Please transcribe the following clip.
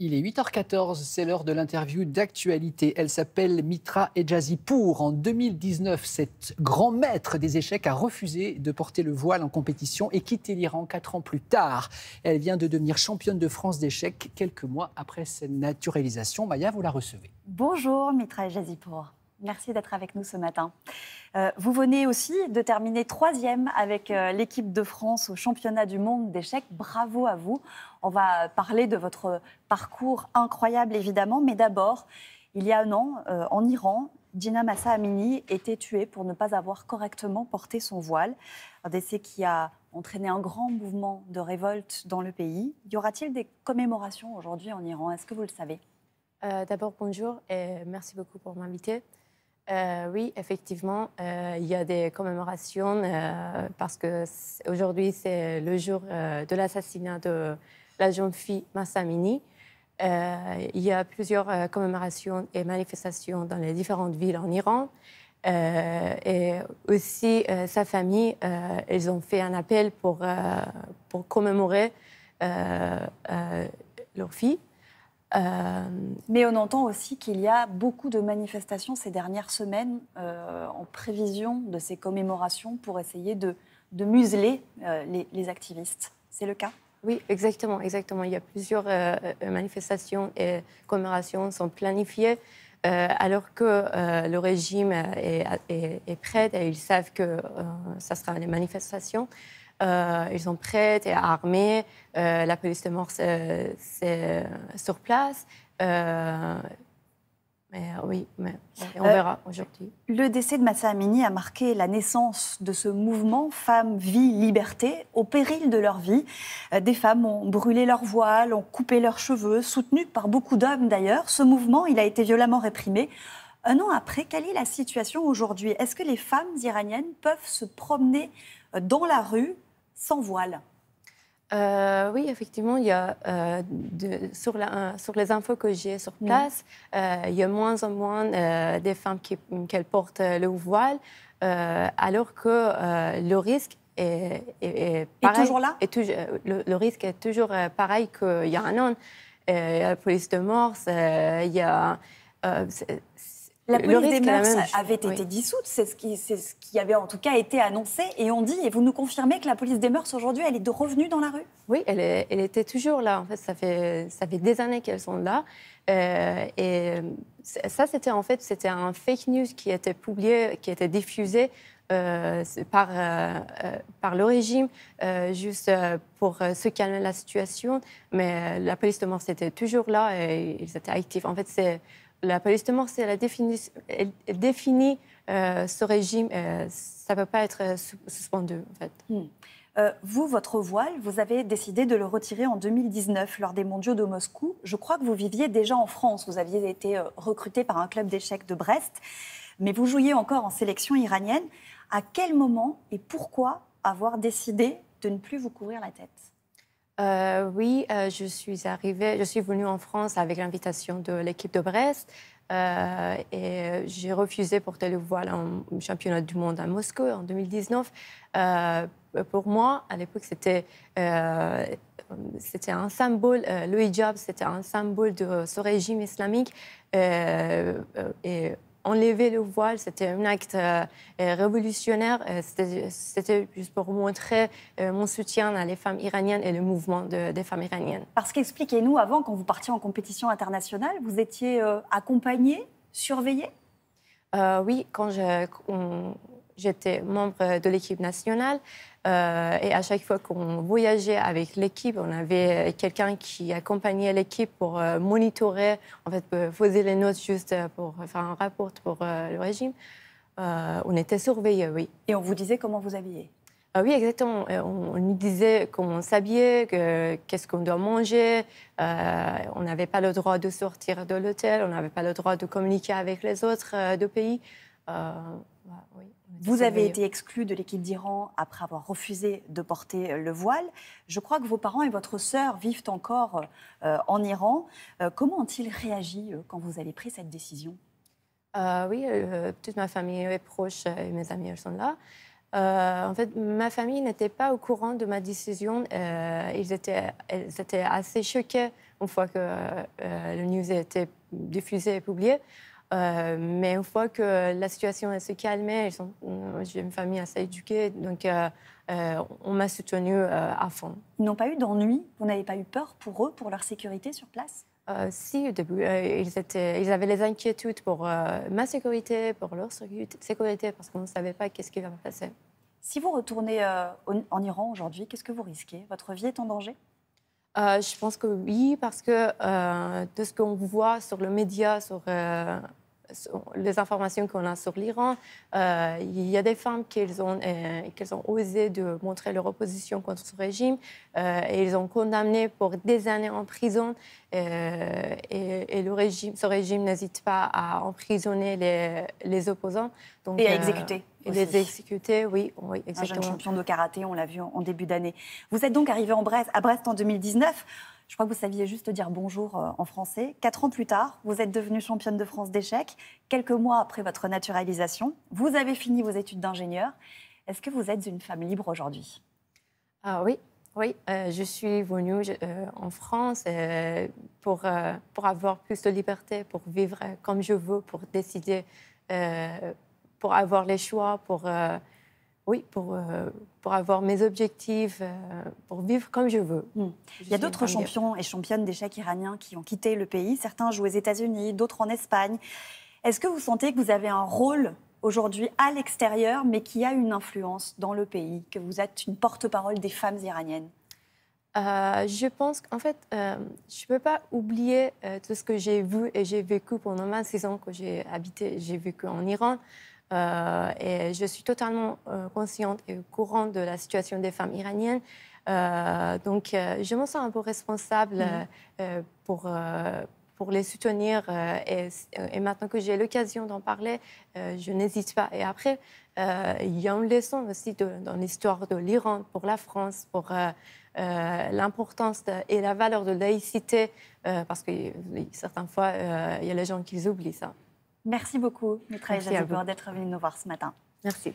Il est 8h14, c'est l'heure de l'interview d'actualité. Elle s'appelle Mitra Ejazipour. En 2019, cette grand maître des échecs a refusé de porter le voile en compétition et quitté l'Iran quatre ans plus tard. Elle vient de devenir championne de France d'échecs quelques mois après sa naturalisation. Maya, vous la recevez. Bonjour Mitra Ejazipour. Merci d'être avec nous ce matin. Euh, vous venez aussi de terminer troisième avec euh, l'équipe de France au championnat du monde d'échecs. Bravo à vous. On va parler de votre parcours incroyable évidemment, mais d'abord, il y a un an, euh, en Iran, Dina Massa Amini était tuée pour ne pas avoir correctement porté son voile. Un décès qui a entraîné un grand mouvement de révolte dans le pays. Y aura-t-il des commémorations aujourd'hui en Iran Est-ce que vous le savez D'abord, bonjour et merci beaucoup pour m'inviter. Euh, oui, effectivement, euh, il y a des commémorations euh, parce que aujourd'hui c'est le jour de l'assassinat de la jeune fille Massamini. il y a plusieurs commémorations et manifestations dans les différentes villes en Iran. et aussi, sa famille, ils ont fait un appel pour, pour commémorer leur fille. Euh, mais on entend aussi qu'il y a beaucoup de manifestations ces dernières semaines euh, en prévision de ces commémorations pour essayer de, museler euh, les, activistes. C'est le cas Oui, exactement, exactement. Il y a plusieurs manifestations et commémorations sont planifiées. alors que le régime est, est, prêt et ils savent que ça sera des manifestations, euh, ils sont prêts et armés. Euh, la police de mort, c'est euh, sur place. Mais oui, mais on verra aujourd'hui. Le décès de Massa Amini a marqué la naissance de ce mouvement Femmes, Vie, Liberté au péril de leur vie. Des femmes ont brûlé leur voile, ont coupé leurs cheveux, soutenues par beaucoup d'hommes d'ailleurs. Ce mouvement, il a été violemment réprimé. Un an après, quelle est la situation aujourd'hui Est-ce que les femmes iraniennes peuvent se promener dans la rue sans voile. Euh, oui, effectivement, il y a, euh, sur, la, sur, les infos que j'ai sur place, euh, il y a moins en moins des femmes qui, portent le voile, alors que le risque est, est, pareil. Et toujours là le, risque est toujours pareil qu'il y a un an. il y a la police de Morse, il y a la police des mœurs avait été dissoute, c'est ce, qui, avait en tout cas été annoncé. Et on dit, et vous nous confirmez que la police des mœurs aujourd'hui, elle est revenue dans la rue Oui, elle, était toujours là. En fait, ça fait, ça fait des années qu'elles sont là. Euh, et euh, ça, c'était en fait c'était un fake news qui était publié, qui était diffusé euh, par, par le régime, juste pour se calmer la situation. Mais la police des mœurs était toujours là et ils étaient actifs. En fait, c'est la police de mort, elle, définit, euh, ce régime, euh, ça ne peut pas être euh, suspendu, en fait. Hmm. vous, votre voile, vous avez décidé de le retirer en 2019 lors des mondiaux de Moscou. Je crois que vous viviez déjà en France. Vous aviez été recruté par un club d'échecs de Brest, mais vous jouiez encore en sélection iranienne. À quel moment et pourquoi avoir décidé de ne plus vous couvrir la tête euh, oui, euh, je suis arrivée, je suis venue en France avec l'invitation de l'équipe de Brest euh, et j'ai refusé porter le voile en championnat du monde à Moscou en 2019. pour moi, à l'époque, c'était c'était un symbole, le hijab, c'était un symbole de ce régime islamique. et enlever le voile, c'était un acte euh, euh, révolutionnaire. Euh, c'était juste pour montrer mon soutien à les femmes iraniennes et le mouvement des femmes iraniennes. Parce qu'expliquez-nous, avant, quand vous partiez en compétition internationale, vous étiez accompagnée, surveillée Oui, quand je, j'étais membre de l'équipe nationale. Euh, et à chaque fois qu'on voyageait avec l'équipe, on avait euh, quelqu'un qui accompagnait l'équipe pour euh, monitorer, en fait, poser les notes juste pour faire un rapport pour le régime. on était surveillés, oui. Et on vous disait comment vous habillez ah oui, exactement. On, nous disait comment s'habillait, qu'est-ce qu'on doit manger. on n'avait pas le droit de sortir de l'hôtel, on n'avait pas le droit de communiquer avec les autres deux pays. oui. Vous avez été exclu de l'équipe d'Iran après avoir refusé de porter euh, le voile. Je crois que vos parents et votre sœur vivent encore euh, en Iran. Euh, comment ont-ils réagi quand vous avez pris cette décision Oui, toute ma famille est proche et mes amis sont là. en fait, ma famille n'était pas au courant de ma décision. ils, étaient, ils étaient assez choqués une fois que le news a été diffusé et publié. Euh, mais une fois que la situation s'est se calmait, euh, j'ai une famille assez éduquée, donc euh, on m'a soutenue à fond. Ils n'ont pas eu d'ennui Vous n'avez pas eu peur pour eux, pour leur sécurité sur place si, au début, ils, avaient les inquiétudes pour ma sécurité, pour leur sécurité, parce qu'on ne savait pas qu'est-ce qui va passer. Si vous retournez en Iran aujourd'hui, qu'est-ce que vous risquez Votre vie est en danger euh, je pense que oui, parce que euh, de ce qu'on voit sur le média, sur, euh, les informations qu'on a sur l'Iran, il y a des femmes qui ont, ont osé de montrer leur opposition contre ce régime et ils ont condamné pour des années en prison. et, le régime, ce régime n'hésite pas à emprisonner les, les opposants. Donc, et à exécuter et oui, exactement. Un champion de karaté, on l'a vu en, début d'année. Vous êtes donc arrivée en Brest, à Brest en 2019. Je crois que vous saviez juste dire bonjour euh, en français. Quatre ans plus tard, vous êtes devenue championne de France d'échecs. Quelques mois après votre naturalisation, vous avez fini vos études d'ingénieur. Est-ce que vous êtes une femme libre aujourd'hui ah Oui, oui. Euh, je suis venue euh, en France pour, pour avoir plus de liberté, pour vivre comme je veux, pour décider pour avoir les choix, pour, euh, oui, pour, euh, pour avoir mes objectifs, euh, pour vivre comme je veux. Hmm. Il y a d'autres champions et championnes d'échecs iraniens qui ont quitté le pays. Certains jouent aux États-Unis, d'autres en Espagne. Est-ce que vous sentez que vous avez un rôle aujourd'hui à l'extérieur, mais qui a une influence dans le pays, que vous êtes une porte-parole des femmes iraniennes je pense qu'en fait, je ne peux pas oublier tout ce que j'ai vu et j'ai vécu pendant 26 ans que j'ai habité, j'ai vécu en Iran. Euh, et je suis totalement euh, consciente et au courant de la situation des femmes iraniennes. Euh, donc, je me sens un peu responsable mhm. pour, pour les soutenir. Et, maintenant que j'ai l'occasion d'en parler, je n'hésite pas. Et après, il y a une leçon aussi dans l'histoire de l'Iran pour la France, pour l'importance et la valeur de laïcité, parce que certaines fois, il y a les gens qui oublient ça. Merci beaucoup, Mitraille Jadibor, d'être venu nous voir ce matin. Merci.